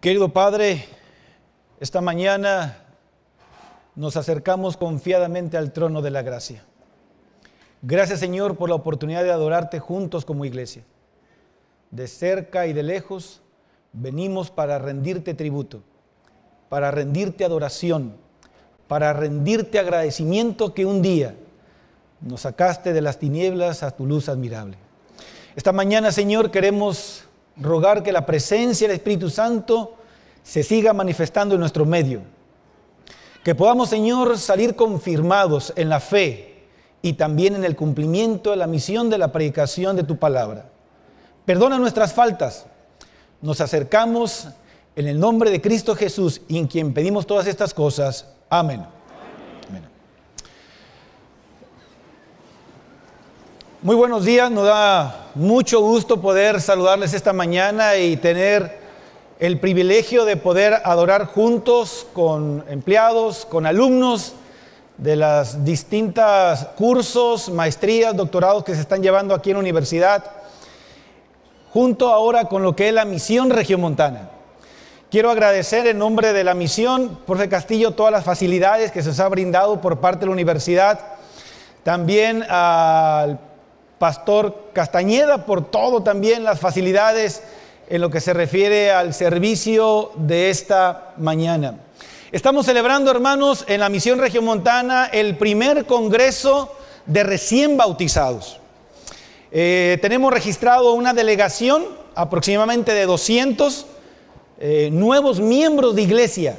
Querido Padre, esta mañana nos acercamos confiadamente al trono de la gracia. Gracias Señor por la oportunidad de adorarte juntos como iglesia. De cerca y de lejos venimos para rendirte tributo, para rendirte adoración, para rendirte agradecimiento que un día nos sacaste de las tinieblas a tu luz admirable. Esta mañana Señor queremos rogar que la presencia del Espíritu Santo se siga manifestando en nuestro medio. Que podamos, Señor, salir confirmados en la fe y también en el cumplimiento de la misión de la predicación de tu palabra. Perdona nuestras faltas. Nos acercamos en el nombre de Cristo Jesús, en quien pedimos todas estas cosas. Amén. Muy buenos días, nos da mucho gusto poder saludarles esta mañana y tener el privilegio de poder adorar juntos con empleados, con alumnos de las distintas cursos, maestrías, doctorados que se están llevando aquí en la universidad, junto ahora con lo que es la misión regiomontana. Quiero agradecer en nombre de la misión, profe Castillo, todas las facilidades que se nos ha brindado por parte de la universidad, también al Pastor Castañeda por todo también las facilidades en lo que se refiere al servicio de esta mañana. Estamos celebrando, hermanos, en la Misión Regiomontana el primer congreso de recién bautizados. Eh, tenemos registrado una delegación aproximadamente de 200 eh, nuevos miembros de iglesia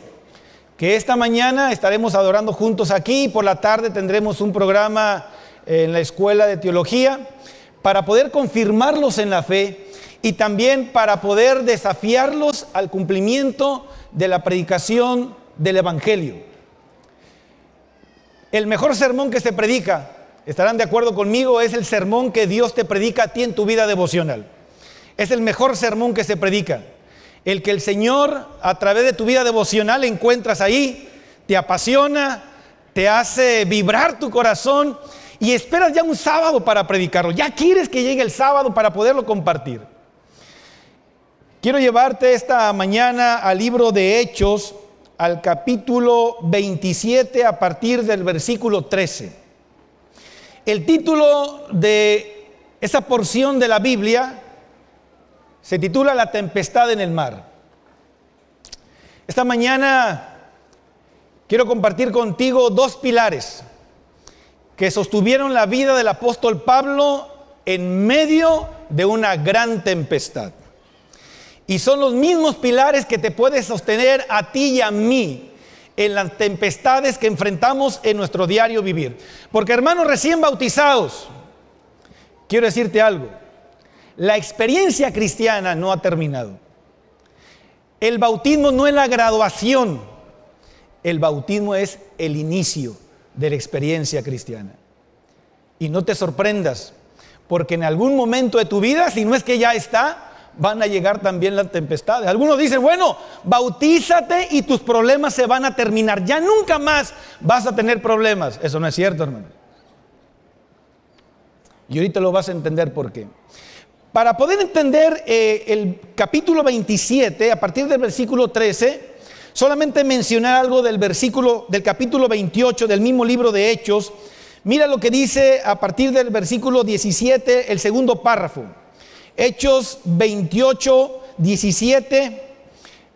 que esta mañana estaremos adorando juntos aquí y por la tarde tendremos un programa en la escuela de teología, para poder confirmarlos en la fe y también para poder desafiarlos al cumplimiento de la predicación del Evangelio. El mejor sermón que se predica, estarán de acuerdo conmigo, es el sermón que Dios te predica a ti en tu vida devocional. Es el mejor sermón que se predica. El que el Señor a través de tu vida devocional encuentras ahí, te apasiona, te hace vibrar tu corazón y esperas ya un sábado para predicarlo. Ya quieres que llegue el sábado para poderlo compartir. Quiero llevarte esta mañana al libro de Hechos, al capítulo 27, a partir del versículo 13. El título de esa porción de la Biblia se titula La tempestad en el mar. Esta mañana quiero compartir contigo dos pilares que sostuvieron la vida del apóstol Pablo en medio de una gran tempestad. Y son los mismos pilares que te pueden sostener a ti y a mí en las tempestades que enfrentamos en nuestro diario vivir. Porque hermanos recién bautizados, quiero decirte algo, la experiencia cristiana no ha terminado. El bautismo no es la graduación, el bautismo es el inicio de la experiencia cristiana. Y no te sorprendas, porque en algún momento de tu vida, si no es que ya está, van a llegar también las tempestades. Algunos dicen, bueno, bautízate y tus problemas se van a terminar. Ya nunca más vas a tener problemas. Eso no es cierto, hermano. Y ahorita lo vas a entender por qué. Para poder entender eh, el capítulo 27, a partir del versículo 13, solamente mencionar algo del versículo del capítulo 28 del mismo libro de Hechos. Mira lo que dice a partir del versículo 17, el segundo párrafo. Hechos 28, 17,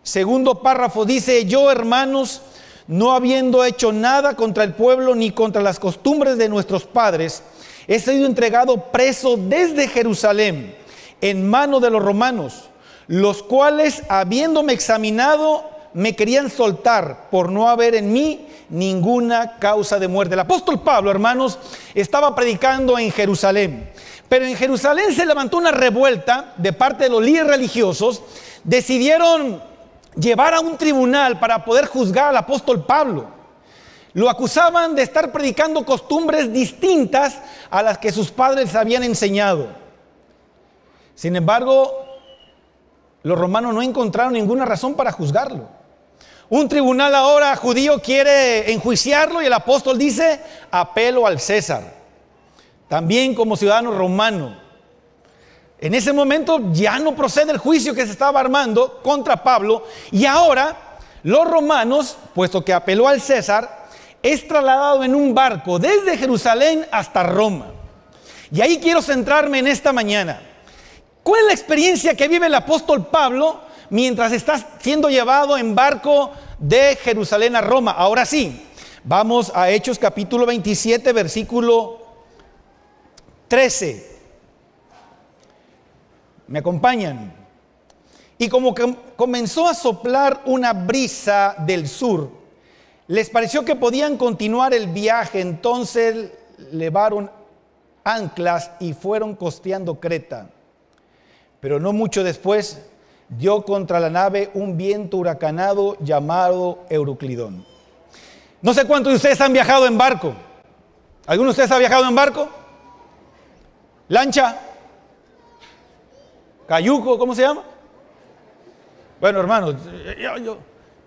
segundo párrafo dice, yo hermanos, no habiendo hecho nada contra el pueblo ni contra las costumbres de nuestros padres, he sido entregado preso desde Jerusalén en mano de los romanos, los cuales, habiéndome examinado, me querían soltar por no haber en mí ninguna causa de muerte. El apóstol Pablo, hermanos, estaba predicando en Jerusalén, pero en Jerusalén se levantó una revuelta de parte de los líderes religiosos, decidieron llevar a un tribunal para poder juzgar al apóstol Pablo. Lo acusaban de estar predicando costumbres distintas a las que sus padres habían enseñado. Sin embargo, los romanos no encontraron ninguna razón para juzgarlo. Un tribunal ahora judío quiere enjuiciarlo y el apóstol dice, apelo al César, también como ciudadano romano. En ese momento ya no procede el juicio que se estaba armando contra Pablo y ahora los romanos, puesto que apeló al César, es trasladado en un barco desde Jerusalén hasta Roma. Y ahí quiero centrarme en esta mañana. ¿Cuál es la experiencia que vive el apóstol Pablo mientras estás siendo llevado en barco de Jerusalén a Roma. Ahora sí, vamos a Hechos capítulo 27, versículo 13. ¿Me acompañan? Y como comenzó a soplar una brisa del sur, les pareció que podían continuar el viaje, entonces levaron anclas y fueron costeando Creta. Pero no mucho después dio contra la nave un viento huracanado llamado Euroclidón. No sé cuántos de ustedes han viajado en barco. ¿Alguno de ustedes ha viajado en barco? ¿Lancha? ¿Cayuco? ¿Cómo se llama? Bueno, hermanos,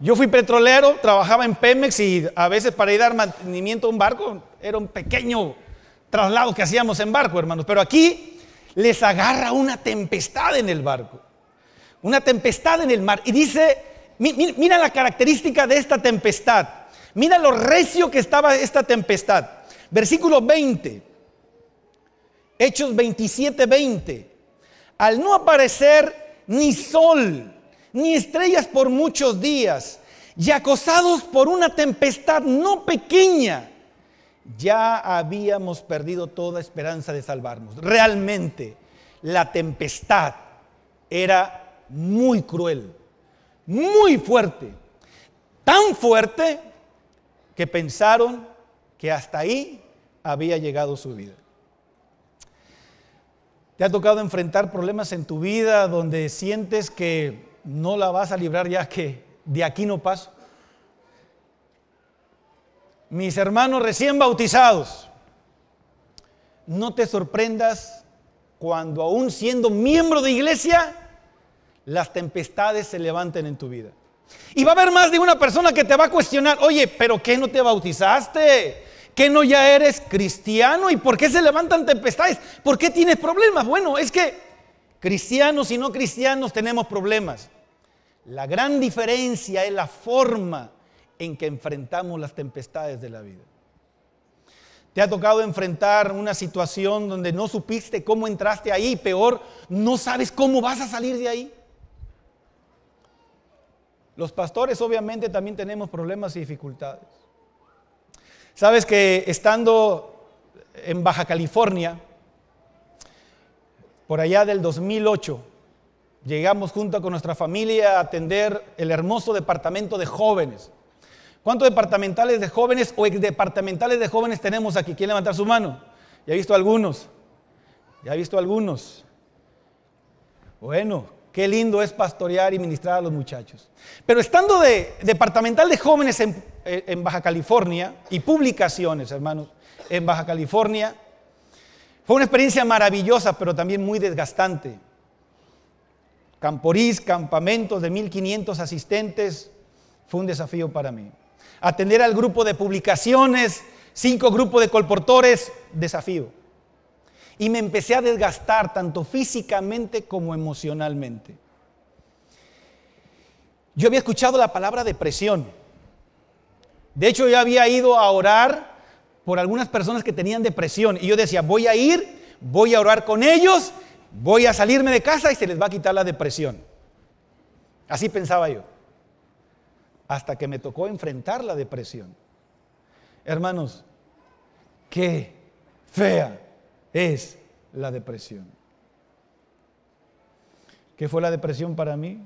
yo, fui petrolero, trabajaba en Pemex y a veces para ir a dar mantenimiento a un barco era un pequeño traslado que hacíamos en barco, hermanos. Pero aquí les agarra una tempestad en el barco una tempestad en el mar. Y dice, mira la característica de esta tempestad. Mira lo recio que estaba esta tempestad. Versículo 20. Hechos 27, 20. Al no aparecer ni sol, ni estrellas por muchos días, y acosados por una tempestad no pequeña, ya habíamos perdido toda esperanza de salvarnos. Realmente, la tempestad era muy cruel, muy fuerte, tan fuerte que pensaron que hasta ahí había llegado su vida. ¿Te ha tocado enfrentar problemas en tu vida donde sientes que no la vas a librar ya que de aquí no paso? Mis hermanos recién bautizados, no te sorprendas cuando aún siendo miembro de iglesia, las tempestades se levanten en tu vida. Y va a haber más de una persona que te va a cuestionar, oye, pero ¿qué no te bautizaste? ¿Qué no ya eres cristiano? ¿Y por qué se levantan tempestades? ¿Por qué tienes problemas? Bueno, es que cristianos y no cristianos tenemos problemas. La gran diferencia es la forma en que enfrentamos las tempestades de la vida. Te ha tocado enfrentar una situación donde no supiste cómo entraste ahí, peor, no sabes cómo vas a salir de ahí. Los pastores obviamente también tenemos problemas y dificultades. Sabes que estando en Baja California, por allá del 2008, llegamos junto con nuestra familia a atender el hermoso departamento de jóvenes. ¿Cuántos departamentales de jóvenes o exdepartamentales de jóvenes tenemos aquí? ¿Quién levantar su mano? Ya he visto algunos. Ya he visto algunos. Bueno, Qué lindo es pastorear y ministrar a los muchachos. Pero estando de departamental de jóvenes eh, en, Baja California y publicaciones, hermanos, en Baja California, fue una experiencia maravillosa, pero también muy desgastante. Camporís, campamentos de 1500 asistentes, fue un desafío para mí. Atender al grupo de publicaciones, cinco grupos de colportores, desafío y me empecé a desgastar tanto físicamente como emocionalmente. Yo había escuchado la palabra depresión. De hecho, yo había ido a orar por algunas personas que tenían depresión y yo decía, voy a ir, voy a orar con ellos, voy a salirme de casa y se les va a quitar la depresión. Así pensaba yo. Hasta que me tocó enfrentar la depresión. Hermanos, qué fea es la depresión. ¿Qué fue la depresión para mí?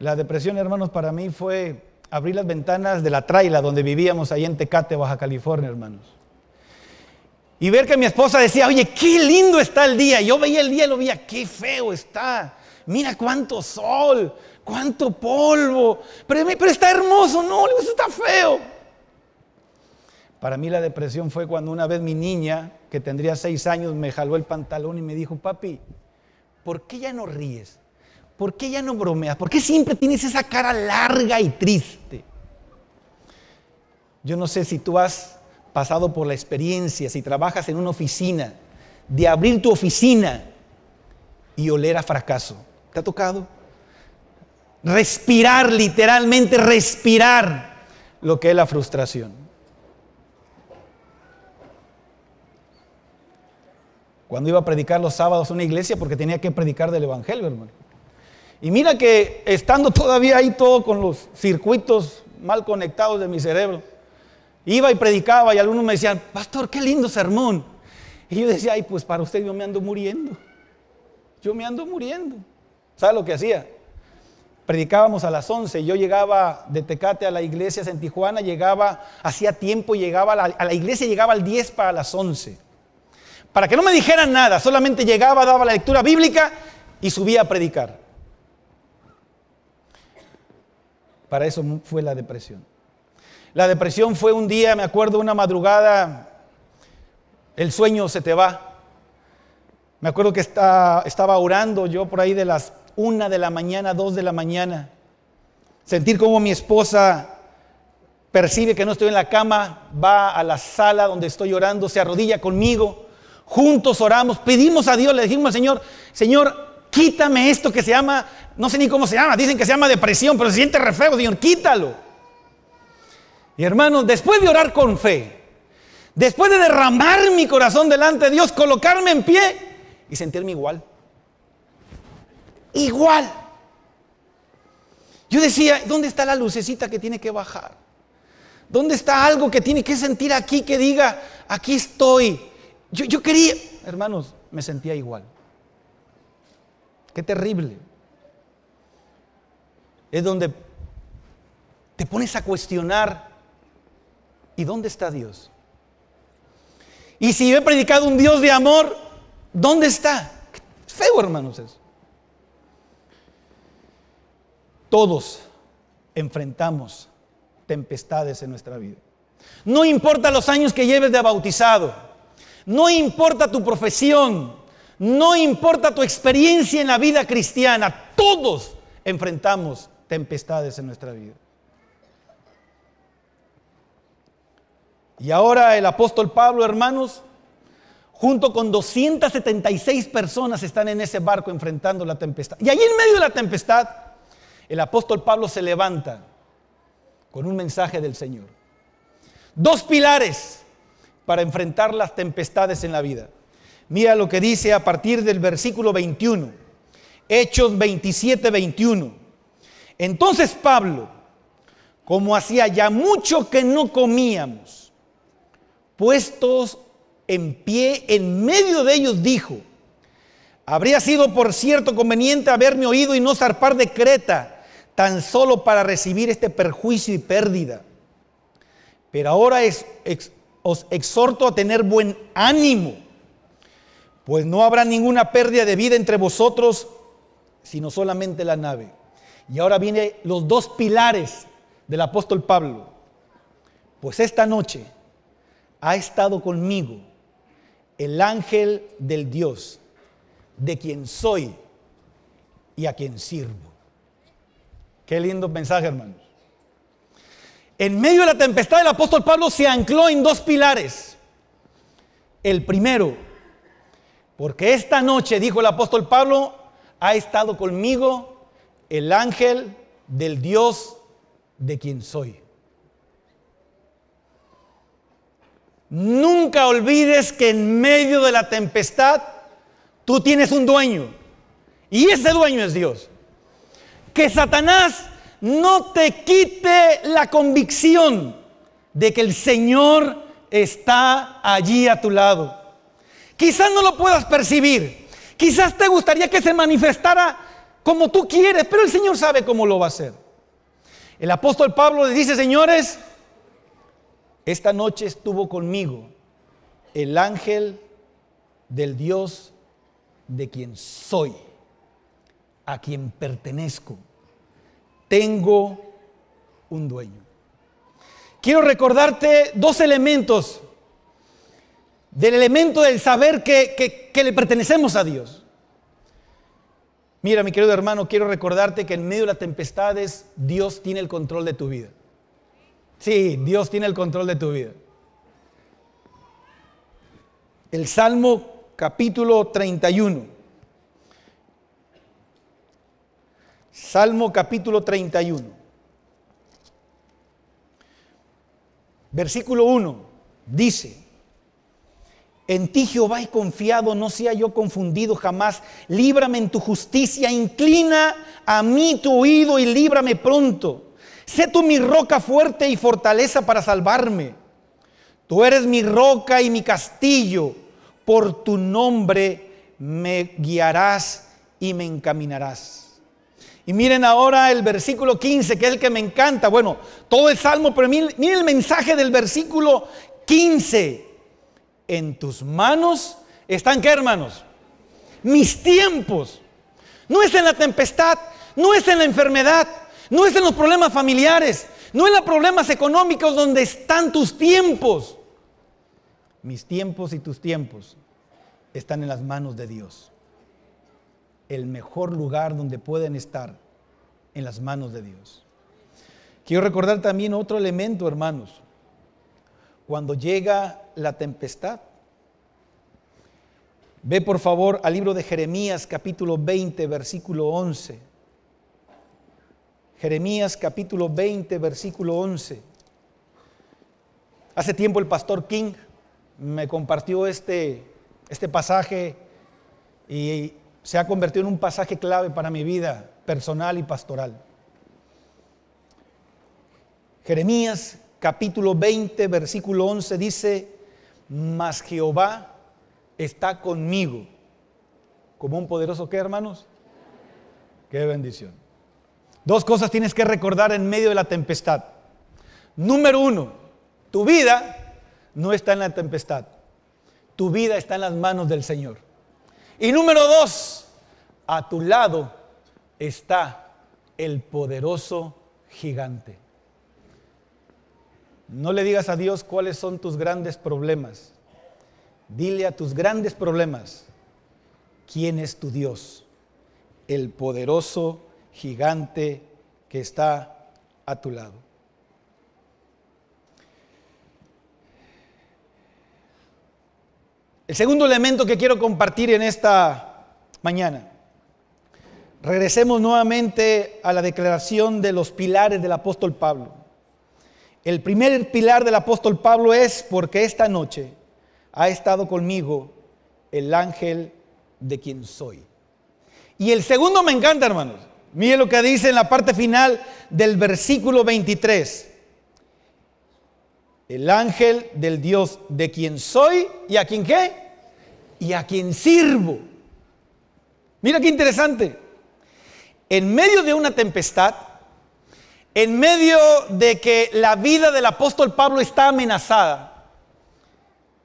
La depresión, hermanos, para mí fue abrir las ventanas de la traila donde vivíamos ahí en Tecate, Baja California, hermanos. Y ver que mi esposa decía, oye, qué lindo está el día. Yo veía el día y lo veía, qué feo está. Mira cuánto sol, cuánto polvo. Pero, pero está hermoso, no, está feo. Para mí la depresión fue cuando una vez mi niña, que tendría seis años, me jaló el pantalón y me dijo, papi, ¿por qué ya no ríes? ¿Por qué ya no bromeas? ¿Por qué siempre tienes esa cara larga y triste? Yo no sé si tú has pasado por la experiencia, si trabajas en una oficina, de abrir tu oficina y oler a fracaso. ¿Te ha tocado? Respirar, literalmente respirar lo que es la frustración. cuando iba a predicar los sábados a una iglesia porque tenía que predicar del Evangelio, hermano. Y mira que estando todavía ahí todo con los circuitos mal conectados de mi cerebro, iba y predicaba y algunos me decían, pastor, qué lindo sermón. Y yo decía, ay, pues para usted yo me ando muriendo. Yo me ando muriendo. ¿Sabe lo que hacía? Predicábamos a las 11 yo llegaba de Tecate a la iglesia en Tijuana, llegaba, hacía tiempo, llegaba a la, iglesia, llegaba al 10 para las 11 para que no me dijeran nada, solamente llegaba, daba la lectura bíblica y subía a predicar. Para eso fue la depresión. La depresión fue un día, me acuerdo, una madrugada, el sueño se te va. Me acuerdo que estaba orando yo por ahí de las una de la mañana, dos de la mañana. Sentir como mi esposa percibe que no estoy en la cama, va a la sala donde estoy orando, se arrodilla conmigo juntos oramos, pedimos a Dios, le dijimos al Señor, Señor, quítame esto que se llama, no sé ni cómo se llama, dicen que se llama depresión, pero se siente reflejo Señor, quítalo. Y hermanos, después de orar con fe, después de derramar mi corazón delante de Dios, colocarme en pie y sentirme igual. Igual. Yo decía, ¿dónde está la lucecita que tiene que bajar? ¿Dónde está algo que tiene que sentir aquí que diga, aquí estoy? Yo, quería, hermanos, me sentía igual. Qué terrible. Es donde te pones a cuestionar, ¿y dónde está Dios? Y si yo he predicado un Dios de amor, ¿dónde está? Feo, hermanos, eso. Todos enfrentamos tempestades en nuestra vida. No importa los años que lleves de bautizado. No importa tu profesión, no importa tu experiencia en la vida cristiana, todos enfrentamos tempestades en nuestra vida. Y ahora el apóstol Pablo, hermanos, junto con 276 personas están en ese barco enfrentando la tempestad. Y allí en medio de la tempestad, el apóstol Pablo se levanta con un mensaje del Señor. Dos pilares para enfrentar las tempestades en la vida. Mira lo que dice a partir del versículo 21, Hechos 27, 21. Entonces Pablo, como hacía ya mucho que no comíamos, puestos en pie en medio de ellos, dijo, habría sido por cierto conveniente haberme oído y no zarpar de Creta, tan solo para recibir este perjuicio y pérdida. Pero ahora es, os exhorto a tener buen ánimo, pues no habrá ninguna pérdida de vida entre vosotros, sino solamente la nave. Y ahora vienen los dos pilares del apóstol Pablo. Pues esta noche ha estado conmigo el ángel del Dios, de quien soy y a quien sirvo. Qué lindo mensaje, hermano. En medio de la tempestad el apóstol Pablo se ancló en dos pilares. El primero, porque esta noche, dijo el apóstol Pablo, ha estado conmigo el ángel del Dios de quien soy. Nunca olvides que en medio de la tempestad tú tienes un dueño. Y ese dueño es Dios. Que Satanás no te quite la convicción de que el Señor está allí a tu lado. Quizás no lo puedas percibir, quizás te gustaría que se manifestara como tú quieres, pero el Señor sabe cómo lo va a hacer. El apóstol Pablo le dice, señores, esta noche estuvo conmigo el ángel del Dios de quien soy, a quien pertenezco tengo un dueño. Quiero recordarte dos elementos del elemento del saber que, le pertenecemos a Dios. Mira, mi querido hermano, quiero recordarte que en medio de las tempestades Dios tiene el control de tu vida. Sí, Dios tiene el control de tu vida. El Salmo capítulo 31. Salmo capítulo 31. Versículo 1 dice, en ti Jehová he confiado, no sea yo confundido jamás, líbrame en tu justicia, inclina a mí tu oído y líbrame pronto. Sé tú mi roca fuerte y fortaleza para salvarme. Tú eres mi roca y mi castillo. Por tu nombre me guiarás y me encaminarás. Y miren ahora el versículo 15, que es el que me encanta. Bueno, todo el salmo, pero miren, el mensaje del versículo 15. En tus manos están, ¿qué hermanos? Mis tiempos. No es en la tempestad, no es en la enfermedad, no es en los problemas familiares, no es en los problemas económicos donde están tus tiempos. Mis tiempos y tus tiempos están en las manos de Dios el mejor lugar donde pueden estar, en las manos de Dios. Quiero recordar también otro elemento, hermanos. Cuando llega la tempestad, ve por favor al libro de Jeremías capítulo 20, versículo 11. Jeremías capítulo 20, versículo 11. Hace tiempo el pastor King me compartió este, este pasaje y se ha convertido en un pasaje clave para mi vida personal y pastoral. Jeremías capítulo 20, versículo 11 dice, mas Jehová está conmigo. Como un poderoso que, hermanos? Qué bendición. Dos cosas tienes que recordar en medio de la tempestad. Número uno, tu vida no está en la tempestad. Tu vida está en las manos del Señor. Y número dos, a tu lado está el poderoso gigante. No le digas a Dios cuáles son tus grandes problemas. Dile a tus grandes problemas quién es tu Dios, el poderoso gigante que está a tu lado. El segundo elemento que quiero compartir en esta mañana. Regresemos nuevamente a la declaración de los pilares del apóstol Pablo. El primer pilar del apóstol Pablo es porque esta noche ha estado conmigo el ángel de quien soy. Y el segundo me encanta, hermanos. Mire lo que dice en la parte final del versículo 23. El ángel del Dios de quien soy y a quien qué? Y a quien sirvo. Mira qué interesante. En medio de una tempestad, en medio de que la vida del apóstol Pablo está amenazada,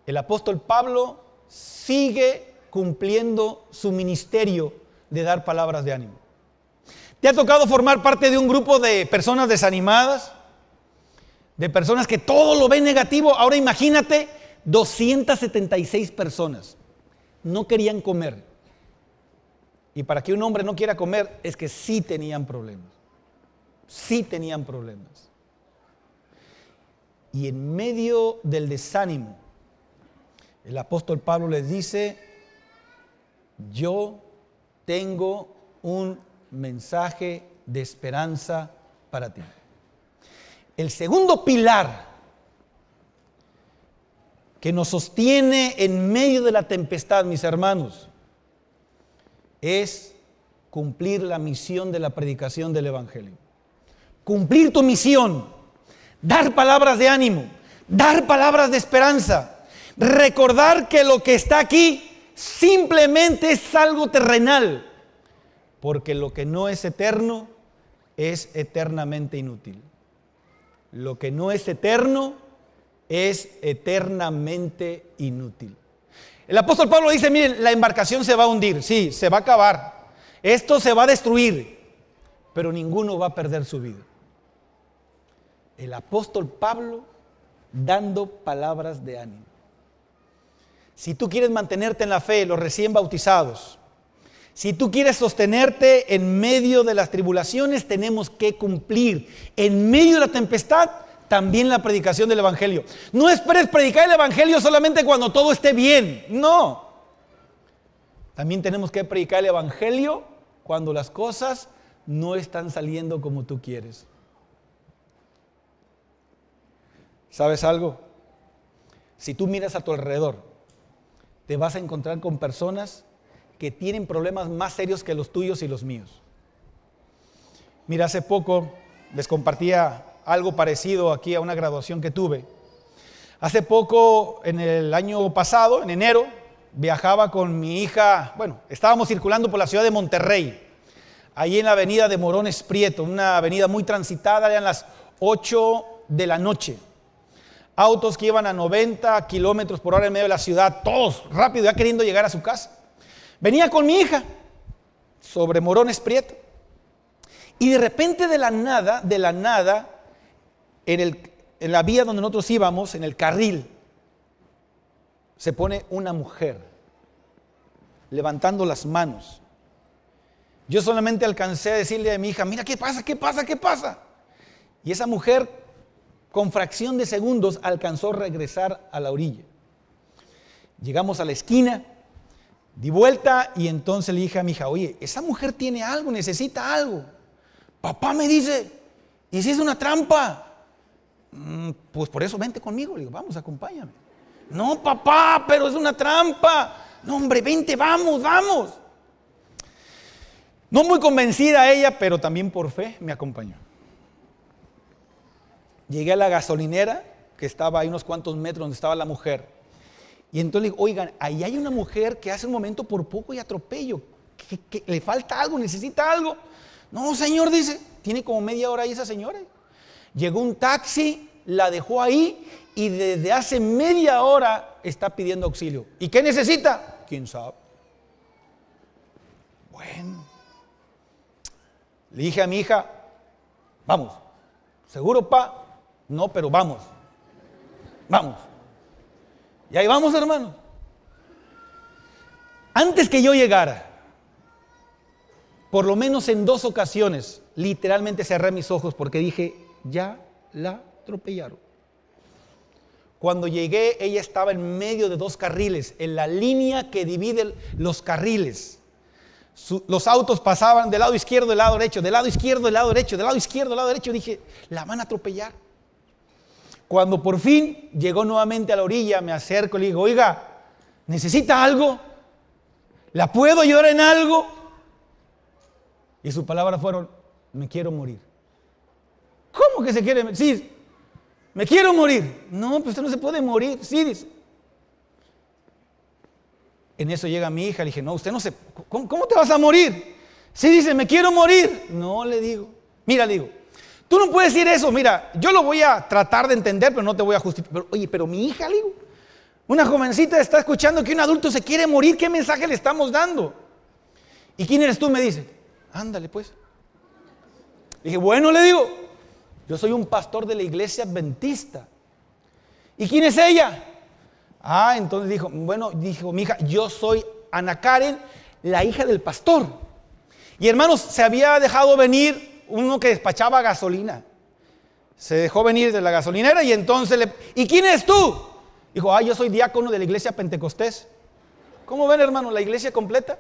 el apóstol Pablo sigue cumpliendo su ministerio de dar palabras de ánimo. ¿Te ha tocado formar parte de un grupo de personas desanimadas? de personas que todo lo ven negativo. Ahora imagínate, 276 personas no querían comer. Y para que un hombre no quiera comer es que sí tenían problemas. Sí tenían problemas. Y en medio del desánimo, el apóstol Pablo les dice, yo tengo un mensaje de esperanza para ti. El segundo pilar que nos sostiene en medio de la tempestad, mis hermanos, es cumplir la misión de la predicación del Evangelio. Cumplir tu misión, dar palabras de ánimo, dar palabras de esperanza, recordar que lo que está aquí simplemente es algo terrenal, porque lo que no es eterno es eternamente inútil. Lo que no es eterno es eternamente inútil. El apóstol Pablo dice, miren, la embarcación se va a hundir, sí, se va a acabar, esto se va a destruir, pero ninguno va a perder su vida. El apóstol Pablo dando palabras de ánimo. Si tú quieres mantenerte en la fe, los recién bautizados, si tú quieres sostenerte en medio de las tribulaciones, tenemos que cumplir. En medio de la tempestad, también la predicación del Evangelio. No esperes predicar el Evangelio solamente cuando todo esté bien. No. También tenemos que predicar el Evangelio cuando las cosas no están saliendo como tú quieres. ¿Sabes algo? Si tú miras a tu alrededor, te vas a encontrar con personas que tienen problemas más serios que los tuyos y los míos. Mira, hace poco les compartía algo parecido aquí a una graduación que tuve. Hace poco, en el año pasado, en enero, viajaba con mi hija, bueno, estábamos circulando por la ciudad de Monterrey, ahí en la avenida de Morones Prieto, una avenida muy transitada, eran las 8 de la noche. Autos que iban a 90 kilómetros por hora en medio de la ciudad, todos rápido, ya queriendo llegar a su casa. Venía con mi hija sobre Morones Prieto. Y de repente de la nada, de la nada, en, el, en la vía donde nosotros íbamos, en el carril, se pone una mujer levantando las manos. Yo solamente alcancé a decirle a mi hija, mira, ¿qué pasa? ¿Qué pasa? ¿Qué pasa? Y esa mujer, con fracción de segundos, alcanzó a regresar a la orilla. Llegamos a la esquina, Di vuelta y entonces le dije a mi hija, oye, esa mujer tiene algo, necesita algo. Papá me dice, y si es una trampa. Mm, pues por eso vente conmigo. Le digo, vamos, acompáñame. No, papá, pero es una trampa. No, hombre, vente, vamos, vamos. No muy convencida ella, pero también por fe me acompañó. Llegué a la gasolinera, que estaba ahí unos cuantos metros donde estaba la mujer. Y entonces le oigan, ahí hay una mujer que hace un momento por poco y atropello, le falta algo, necesita algo. No, señor, dice, tiene como media hora ahí esa señora. Llegó un taxi, la dejó ahí y desde hace media hora está pidiendo auxilio. ¿Y qué necesita? ¿Quién sabe? Bueno, le dije a mi hija, vamos, seguro pa, no, pero vamos, vamos. Y ahí vamos, hermano. Antes que yo llegara, por lo menos en dos ocasiones, literalmente cerré mis ojos porque dije, ya la atropellaron. Cuando llegué, ella estaba en medio de dos carriles, en la línea que divide los carriles. los autos pasaban del lado izquierdo, del lado derecho, del lado izquierdo, del lado derecho, del lado izquierdo, del lado derecho. Dije, la van a atropellar. Cuando por fin llegó nuevamente a la orilla, me acerco y le digo, oiga, ¿necesita algo? ¿La puedo ayudar en algo? Y sus palabras fueron, me quiero morir. ¿Cómo que se quiere? Sí, me quiero morir. No, pues usted no se puede morir. Sí, dice. En eso llega mi hija, le dije, no, usted no se, ¿cómo, cómo te vas a morir? Sí, dice, me quiero morir. No, le digo, mira, le digo, Tú no puedes decir eso, mira, yo lo voy a tratar de entender, pero no te voy a justificar. Oye, pero mi hija, le una jovencita está escuchando que un adulto se quiere morir, ¿qué mensaje le estamos dando? ¿Y quién eres tú? Me dice, ándale pues. Dije, bueno, le digo, yo soy un pastor de la iglesia adventista. ¿Y quién es ella? Ah, entonces dijo, bueno, dijo mi hija, yo soy Ana Karen, la hija del pastor. Y hermanos, se había dejado venir uno que despachaba gasolina. Se dejó venir de la gasolinera y entonces le... ¿Y quién es tú? Dijo, ah, yo soy diácono de la iglesia Pentecostés. ¿Cómo ven, hermano, la iglesia completa?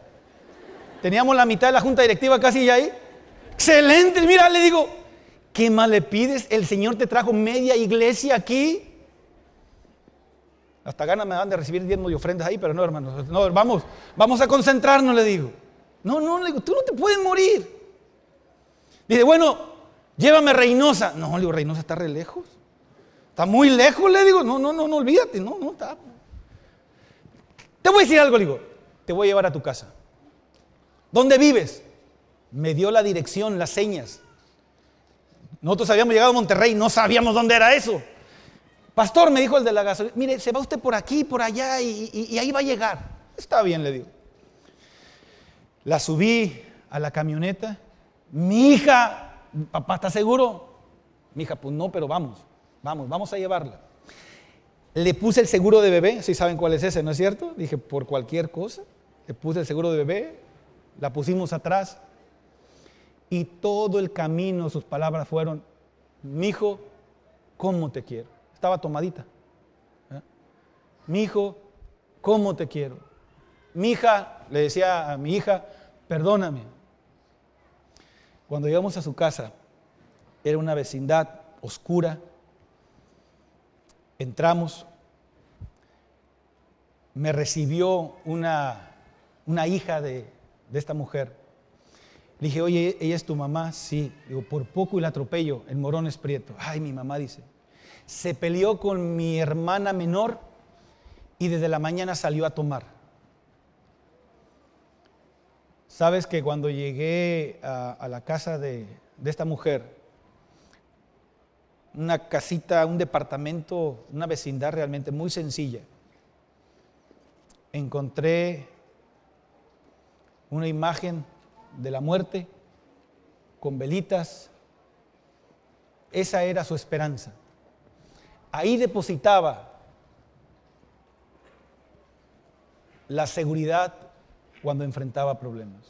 Teníamos la mitad de la junta directiva casi ya ahí. Excelente, mira, le digo, ¿qué más le pides? El Señor te trajo media iglesia aquí. Hasta ganas me dan de recibir diezmos de ofrendas ahí, pero no, hermano no, vamos, vamos a concentrarnos, le digo. No, no, le digo, tú no te puedes morir. Dice, bueno, llévame a Reynosa. No, le digo, Reynosa está re lejos. Está muy lejos, le digo. No, no, no, no, olvídate. No, no, está. Te voy a decir algo, le digo. Te voy a llevar a tu casa. ¿Dónde vives? Me dio la dirección, las señas. Nosotros habíamos llegado a Monterrey, no sabíamos dónde era eso. Pastor, me dijo el de la gasolina, mire, se va usted por aquí, por allá y, y ahí va a llegar. Está bien, le digo. La subí a la camioneta mi hija, papá, ¿está seguro? Mi hija, pues no, pero vamos, vamos, vamos a llevarla. Le puse el seguro de bebé, si saben cuál es ese, ¿no es cierto? Dije, por cualquier cosa, le puse el seguro de bebé, la pusimos atrás y todo el camino sus palabras fueron, mi hijo, ¿cómo te quiero? Estaba tomadita. ¿eh? Mi hijo, ¿cómo te quiero? Mi hija, le decía a mi hija, perdóname, cuando llegamos a su casa, era una vecindad oscura. Entramos. Me recibió una, hija de, esta mujer. Le dije, oye, ¿ella es tu mamá? Sí. Digo, por poco y la atropello morón es Prieto. Ay, mi mamá dice. Se peleó con mi hermana menor y desde la mañana salió a tomar. Sabes que cuando llegué a, la casa de, de esta mujer, una casita, un departamento, una vecindad realmente muy sencilla. Encontré una imagen de la muerte con velitas. Esa era su esperanza. Ahí depositaba la seguridad cuando enfrentaba problemas.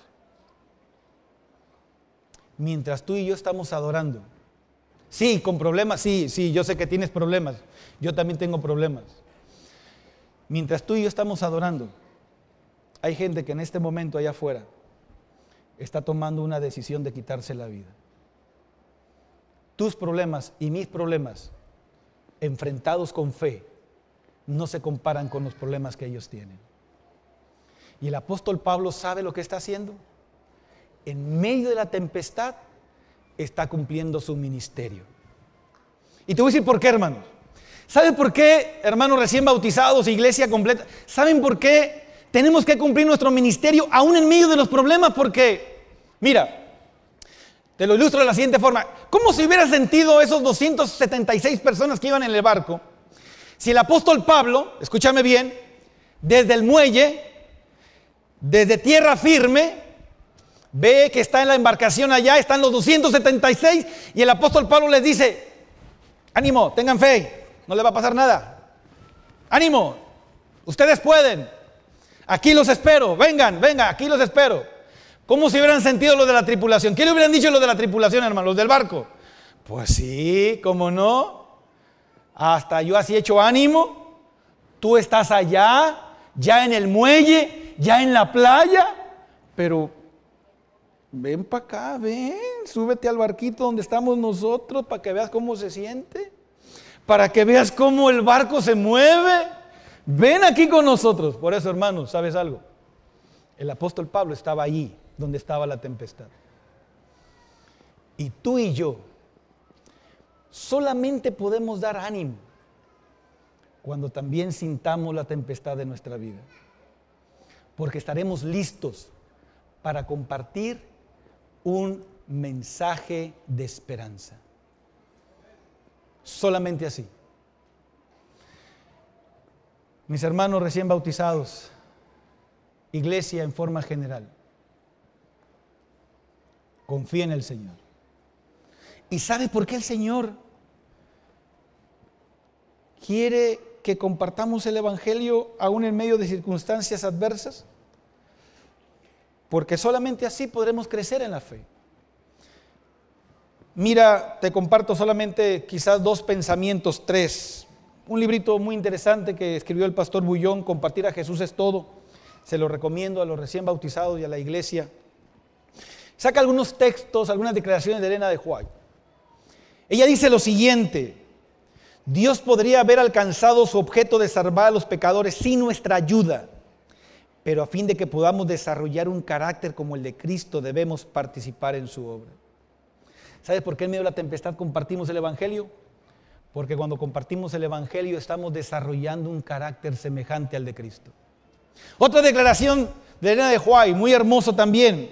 Mientras tú y yo estamos adorando, sí, con problemas, sí, sí, yo sé que tienes problemas, yo también tengo problemas. Mientras tú y yo estamos adorando, hay gente que en este momento allá afuera está tomando una decisión de quitarse la vida. Tus problemas y mis problemas, enfrentados con fe, no se comparan con los problemas que ellos tienen. Y el apóstol Pablo sabe lo que está haciendo. En medio de la tempestad está cumpliendo su ministerio. Y te voy a decir por qué, hermanos. ¿Saben por qué, hermanos recién bautizados, iglesia completa? ¿Saben por qué tenemos que cumplir nuestro ministerio aún en medio de los problemas? Porque, mira, te lo ilustro de la siguiente forma. ¿Cómo se hubiera sentido esos 276 personas que iban en el barco si el apóstol Pablo, escúchame bien, desde el muelle desde tierra firme, ve que está en la embarcación allá, están los 276 y el apóstol Pablo les dice, ánimo, tengan fe, no le va a pasar nada. Ánimo, ustedes pueden, aquí los espero, vengan, vengan, aquí los espero. ¿Cómo se hubieran sentido lo de la tripulación? ¿Qué le hubieran dicho lo de la tripulación, hermano, los del barco? Pues sí, cómo no. Hasta yo así hecho ánimo. Tú estás allá, ya en el muelle, ya en la playa, pero ven para acá, ven, súbete al barquito donde estamos nosotros para que veas cómo se siente, para que veas cómo el barco se mueve. Ven aquí con nosotros. Por eso, hermanos, ¿sabes algo? El apóstol Pablo estaba ahí donde estaba la tempestad. Y tú y yo solamente podemos dar ánimo cuando también sintamos la tempestad de nuestra vida porque estaremos listos para compartir un mensaje de esperanza. Solamente así. Mis hermanos recién bautizados, iglesia en forma general, confía en el Señor. ¿Y sabe por qué el Señor quiere que compartamos el Evangelio aún en medio de circunstancias adversas? Porque solamente así podremos crecer en la fe. Mira, te comparto solamente quizás dos pensamientos, tres. Un librito muy interesante que escribió el pastor Bullón, Compartir a Jesús es todo. Se lo recomiendo a los recién bautizados y a la iglesia. Saca algunos textos, algunas declaraciones de Elena de Juárez. Ella dice lo siguiente, Dios podría haber alcanzado su objeto de salvar a los pecadores sin nuestra ayuda, pero a fin de que podamos desarrollar un carácter como el de Cristo debemos participar en su obra. ¿Sabes por qué en medio de la tempestad compartimos el Evangelio? Porque cuando compartimos el Evangelio estamos desarrollando un carácter semejante al de Cristo. Otra declaración de Elena de Juárez, muy hermoso también.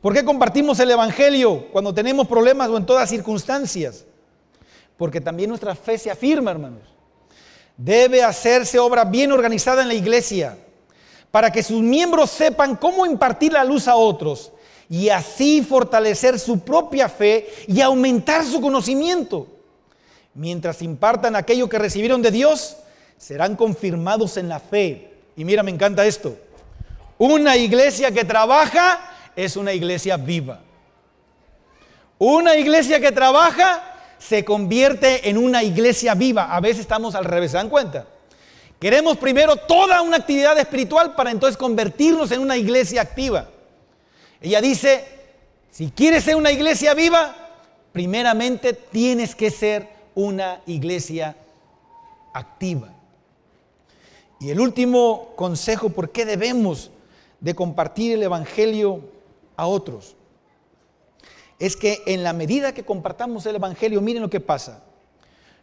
¿Por qué compartimos el Evangelio cuando tenemos problemas o en todas circunstancias? porque también nuestra fe se afirma, hermanos. Debe hacerse obra bien organizada en la iglesia, para que sus miembros sepan cómo impartir la luz a otros y así fortalecer su propia fe y aumentar su conocimiento. Mientras impartan aquello que recibieron de Dios, serán confirmados en la fe. Y mira, me encanta esto. Una iglesia que trabaja es una iglesia viva. Una iglesia que trabaja se convierte en una iglesia viva. A veces estamos al revés, ¿se dan cuenta? Queremos primero toda una actividad espiritual para entonces convertirnos en una iglesia activa. Ella dice, si quieres ser una iglesia viva, primeramente tienes que ser una iglesia activa. Y el último consejo, ¿por qué debemos de compartir el Evangelio a otros? es que en la medida que compartamos el Evangelio, miren lo que pasa.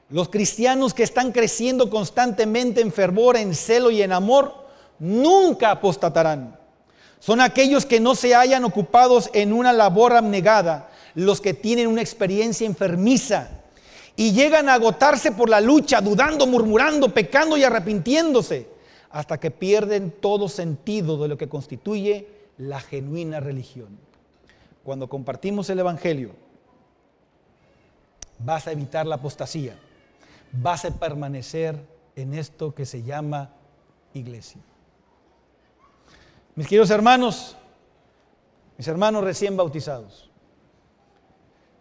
Los cristianos que están creciendo constantemente en fervor, en celo y en amor, nunca apostatarán. Son aquellos que no se hayan ocupados en una labor abnegada, los que tienen una experiencia enfermiza y llegan a agotarse por la lucha, dudando, murmurando, pecando y arrepintiéndose, hasta que pierden todo sentido de lo que constituye la genuina religión cuando compartimos el Evangelio, vas a evitar la apostasía, vas a permanecer en esto que se llama iglesia. Mis queridos hermanos, mis hermanos recién bautizados,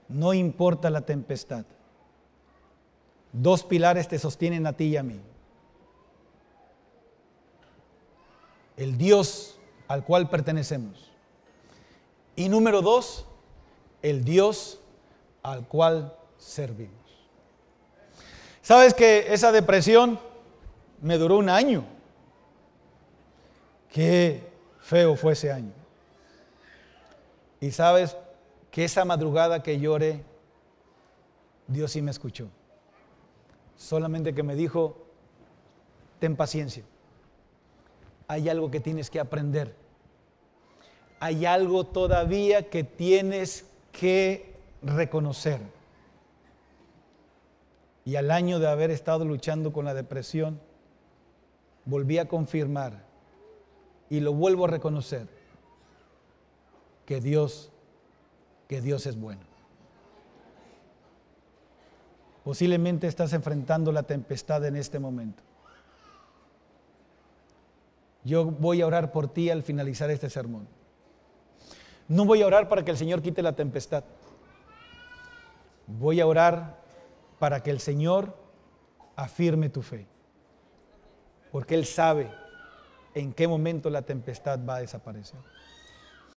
no importa la tempestad, dos pilares te sostienen a ti y a mí. El Dios al cual pertenecemos y número dos, el Dios al cual servimos. ¿Sabes que esa depresión me duró un año? Qué feo fue ese año. Y sabes que esa madrugada que lloré, Dios sí me escuchó. Solamente que me dijo, ten paciencia. Hay algo que tienes que aprender hay algo todavía que tienes que reconocer. Y al año de haber estado luchando con la depresión, volví a confirmar y lo vuelvo a reconocer, que Dios, que Dios es bueno. Posiblemente estás enfrentando la tempestad en este momento. Yo voy a orar por ti al finalizar este sermón. No voy a orar para que el Señor quite la tempestad. Voy a orar para que el Señor afirme tu fe. Porque Él sabe en qué momento la tempestad va a desaparecer.